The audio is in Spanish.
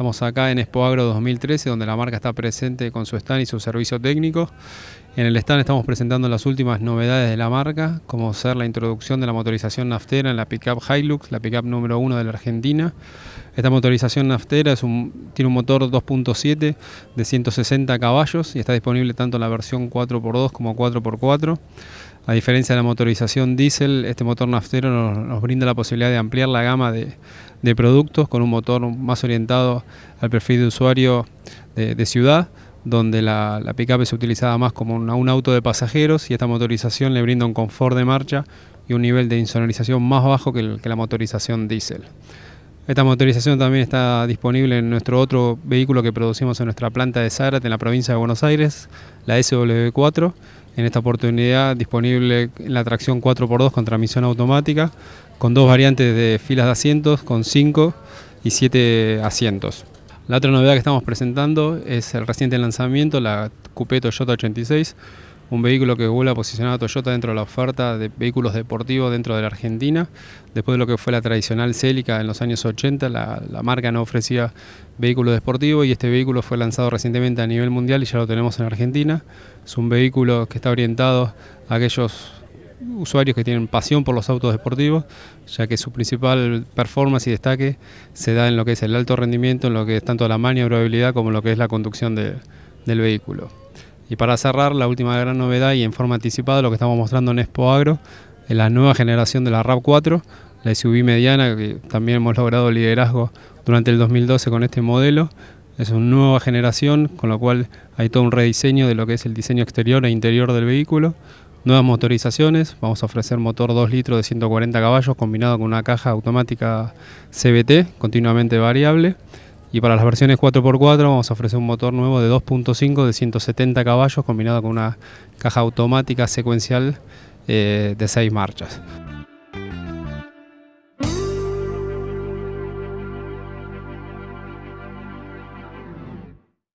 Estamos acá en Expo 2013, donde la marca está presente con su stand y su servicio técnico. En el stand estamos presentando las últimas novedades de la marca, como ser la introducción de la motorización naftera en la pickup Hilux, la pickup número uno de la Argentina. Esta motorización naftera es tiene un motor 2.7 de 160 caballos y está disponible tanto en la versión 4x2 como 4x4. A diferencia de la motorización diésel, este motor naftero nos, brinda la posibilidad de ampliar la gama de, productos con un motor más orientado al perfil de usuario de, de ciudad donde la, la pick-up es utilizada más como un auto de pasajeros y esta motorización le brinda un confort de marcha y un nivel de insonorización más bajo que, la motorización diésel. Esta motorización también está disponible en nuestro otro vehículo que producimos en nuestra planta de Zárate en la provincia de Buenos Aires, la SW4. En esta oportunidad disponible en la tracción 4x2 con transmisión automática, con dos variantes de filas de asientos, con 5 y 7 asientos. La otra novedad que estamos presentando es el reciente lanzamiento, la Coupé Toyota 86, un vehículo que vuelve a posicionar a Toyota dentro de la oferta de vehículos deportivos dentro de la Argentina. Después de lo que fue la tradicional Celica en los años 80, la marca no ofrecía vehículos deportivos y este vehículo fue lanzado recientemente a nivel mundial y ya lo tenemos en Argentina. Es un vehículo que está orientado a aquellos usuarios que tienen pasión por los autos deportivos, ya que su principal performance y destaque se da en lo que es el alto rendimiento, en lo que es tanto la maniobrabilidad como lo que es la conducción del vehículo. Y para cerrar, la última gran novedad y en forma anticipada lo que estamos mostrando en Expo Agro, es la nueva generación de la RAV4, la SUV mediana, que también hemos logrado liderazgo durante el 2012 con este modelo. Es una nueva generación, con lo cual hay todo un rediseño de lo que es el diseño exterior e interior del vehículo. Nuevas motorizaciones, vamos a ofrecer motor 2 litros de 140 caballos combinado con una caja automática CBT, continuamente variable. Y para las versiones 4x4 vamos a ofrecer un motor nuevo de 2.5 de 170 caballos combinado con una caja automática secuencial eh, de 6 marchas.